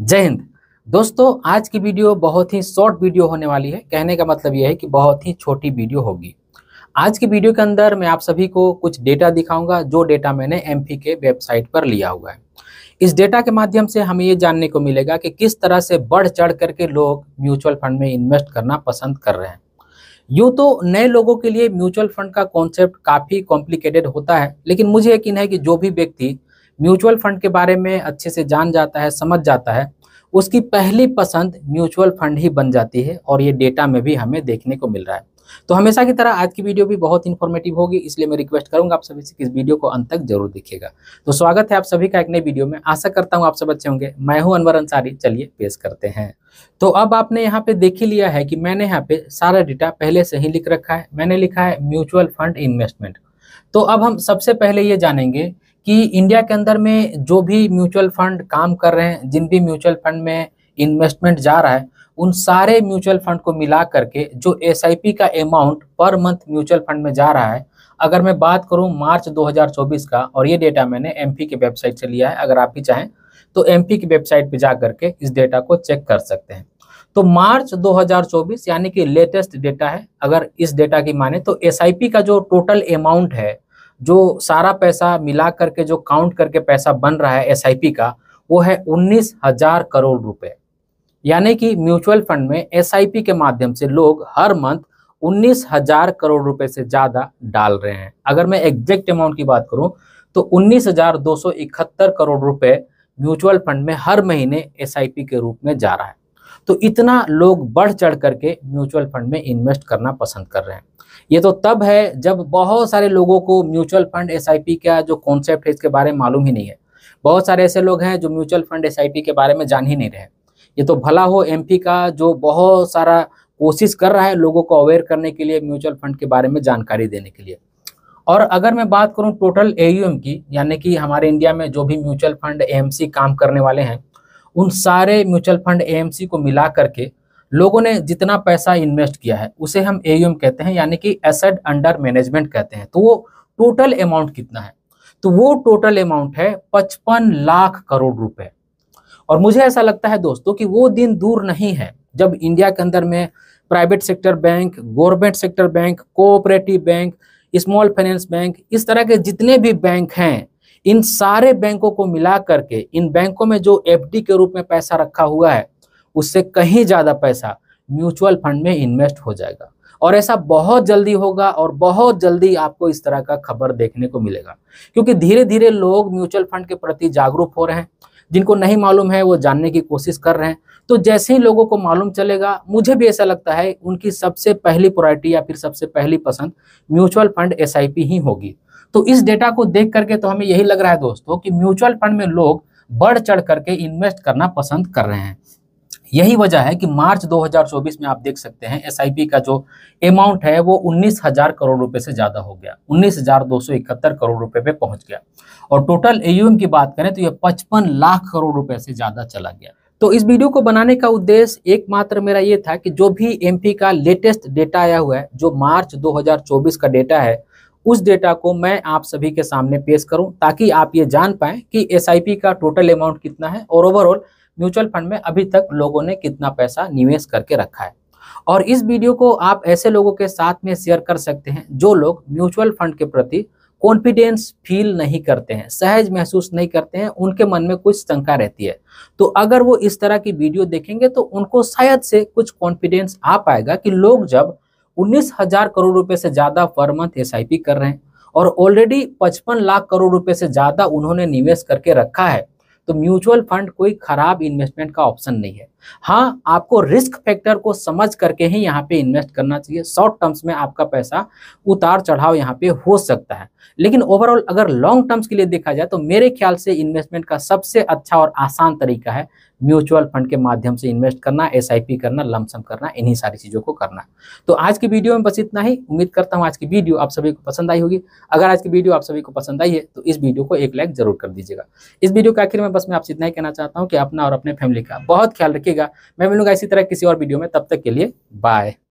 जय हिंद दोस्तों आज की वीडियो बहुत ही शॉर्ट वीडियो होने वाली है कहने का मतलब यह है कि बहुत ही छोटी वीडियो होगी आज की वीडियो के अंदर मैं आप सभी को कुछ डेटा दिखाऊंगा जो डेटा मैंने एम के वेबसाइट पर लिया हुआ है इस डेटा के माध्यम से हमें ये जानने को मिलेगा कि किस तरह से बढ़ चढ़ करके लोग म्यूचुअल फंड में इन्वेस्ट करना पसंद कर रहे हैं यूँ तो नए लोगों के लिए म्यूचुअल फंड का कॉन्सेप्ट काफ़ी कॉम्प्लिकेटेड होता है लेकिन मुझे यकीन है कि जो भी व्यक्ति म्यूचुअल फंड के बारे में अच्छे से जान जाता है समझ जाता है उसकी पहली पसंद म्यूचुअल फंड ही बन जाती है और ये डेटा में भी हमें देखने को मिल रहा है तो हमेशा की तरह आज की वीडियो भी बहुत इन्फॉर्मेटिव होगी इसलिए मैं रिक्वेस्ट करूंगा आप सभी से इस वीडियो को अंत तक जरूर देखिएगा तो स्वागत है आप सभी का एक नई वीडियो में आशा करता हूं आप सब अच्छे होंगे मैं हूं अनवर अंसारी चलिए पेश करते हैं तो अब आपने यहाँ पे देख ही लिया है कि मैंने यहाँ पे सारा डेटा पहले से ही लिख रखा है मैंने लिखा है म्यूचुअल फंड इन्वेस्टमेंट तो अब हम सबसे पहले ये जानेंगे कि इंडिया के अंदर में जो भी म्यूचुअल फंड काम कर रहे हैं जिन भी म्यूचुअल फंड में इन्वेस्टमेंट जा रहा है उन सारे म्यूचुअल फंड को मिला करके जो एस का amount per month mutual fund में जा रहा है अगर मैं बात करूं मार्च 2024 का और ये डेटा मैंने एम पी की वेबसाइट से लिया है अगर आप भी चाहें तो एम पी की वेबसाइट पर जा करके इस डेटा को चेक कर सकते हैं तो मार्च 2024 यानी कि लेटेस्ट डेटा है अगर इस डेटा की माने तो एस का जो टोटल अमाउंट है जो सारा पैसा मिला करके जो काउंट करके पैसा बन रहा है एस का वो है उन्नीस हजार करोड़ रुपए यानी कि म्यूचुअल फंड में एस के माध्यम से लोग हर मंथ उन्नीस हजार करोड़ रुपए से ज़्यादा डाल रहे हैं अगर मैं एग्जैक्ट अमाउंट की बात करूं तो उन्नीस हजार दो सौ इकहत्तर करोड़ रुपए म्यूचुअल फंड में हर महीने एस के रूप में जा रहा है तो इतना लोग बढ़ चढ़ करके म्यूचुअल फंड में इन्वेस्ट करना पसंद कर रहे हैं ये तो तब है जब बहुत सारे लोगों को म्यूचुअल फंड एस का जो कॉन्सेप्ट है इसके बारे में मालूम ही नहीं है बहुत सारे ऐसे लोग हैं जो म्यूचुअल फंड एस के बारे में जान ही नहीं रहे ये तो भला हो एम का जो बहुत सारा कोशिश कर रहा है लोगों को अवेयर करने के लिए म्यूचुअल फंड के बारे में जानकारी देने के लिए और अगर मैं बात करूं टोटल ए की यानी कि हमारे इंडिया में जो भी म्यूचुअल फंड ए काम करने वाले हैं उन सारे म्यूचुअल फंड ए को मिला करके लोगों ने जितना पैसा इन्वेस्ट किया है उसे हम एयूएम कहते हैं यानी कि एसेट अंडर मैनेजमेंट कहते हैं तो वो टोटल अमाउंट कितना है तो वो टोटल अमाउंट है पचपन लाख करोड़ रुपए और मुझे ऐसा लगता है दोस्तों कि वो दिन दूर नहीं है जब इंडिया के अंदर में private sector bank government sector bank cooperative bank small finance bank इस तरह के जितने भी बैंक हैं इन सारे बैंकों को मिला करके इन बैंकों में जो एफडी के रूप में पैसा रखा हुआ है उससे कहीं ज़्यादा पैसा म्यूचुअल फंड में इन्वेस्ट हो जाएगा और ऐसा बहुत जल्दी होगा और बहुत जल्दी आपको इस तरह का खबर देखने को मिलेगा क्योंकि धीरे धीरे लोग म्यूचुअल फंड के प्रति जागरूक हो रहे हैं जिनको नहीं मालूम है वो जानने की कोशिश कर रहे हैं तो जैसे ही लोगों को मालूम चलेगा मुझे भी ऐसा लगता है उनकी सबसे पहली प्रायोरिटी या फिर सबसे पहली पसंद म्यूचुअल फंड एस ही होगी तो इस डेटा को देख करके तो हमें यही लग रहा है दोस्तों कि म्यूचुअल फंड में लोग बढ़ चढ़ करके इन्वेस्ट करना पसंद कर रहे हैं यही वजह है कि मार्च 2024 में आप देख सकते हैं एस का जो अमाउंट है वो उन्नीस हजार करोड़ रुपए से ज़्यादा हो गया उन्नीस हजार दो सौ इकहत्तर करोड़ रुपए पे पहुंच गया और टोटल एयूएम की बात करें तो ये पचपन लाख करोड़ रुपए से ज़्यादा चला गया तो इस वीडियो को बनाने का उद्देश्य एकमात्र मेरा ये था कि जो भी एम का लेटेस्ट डेटा आया हुआ है जो मार्च दो का डेटा है उस डेटा को मैं आप सभी के सामने पेश करूं ताकि आप ये जान पाए कि एस का टोटल अमाउंट कितना है और ओवरऑल म्यूचुअल फंड में अभी तक लोगों ने कितना पैसा निवेश करके रखा है और इस वीडियो को आप ऐसे लोगों के साथ में शेयर कर सकते हैं जो लोग म्यूचुअल फंड के प्रति कॉन्फिडेंस फील नहीं करते हैं सहज महसूस नहीं करते हैं उनके मन में कुछ शंका रहती है तो अगर वो इस तरह की वीडियो देखेंगे तो उनको शायद से कुछ कॉन्फिडेंस आ पाएगा कि लोग जब उन्नीस हजार करोड़ रुपए से ज्यादा पर मंथ एस कर रहे हैं और ऑलरेडी पचपन लाख करोड़ रुपए से ज्यादा उन्होंने निवेश करके रखा है तो म्यूचुअल फंड कोई खराब इन्वेस्टमेंट का ऑप्शन नहीं है हाँ आपको रिस्क फैक्टर को समझ करके ही यहाँ पे इन्वेस्ट करना चाहिए शॉर्ट टर्म्स में आपका पैसा उतार चढ़ाव यहाँ पे हो सकता है लेकिन ओवरऑल अगर लॉन्ग टर्म्स के लिए देखा जाए तो मेरे ख्याल से इन्वेस्टमेंट का सबसे अच्छा और आसान तरीका है म्यूचुअल फंड के माध्यम से इन्वेस्ट करना एस करना लमसम करना इन्हीं सारी चीज़ों को करना तो आज की वीडियो में बस इतना ही उम्मीद करता हूँ आज की वीडियो आप सभी को पसंद आई होगी अगर आज की वीडियो आप सभी को पसंद आई है तो इस वीडियो को एक लाइक जरूर कर दीजिएगा इस वीडियो के आखिर में बस मैं आपसे इतना ही कहना चाहता हूँ कि अपना और अपने फैमिली का बहुत ख्याल रखिए रखिएगा मैं मिलूंगा इसी तरह किसी और वीडियो में तब तक के लिए बाय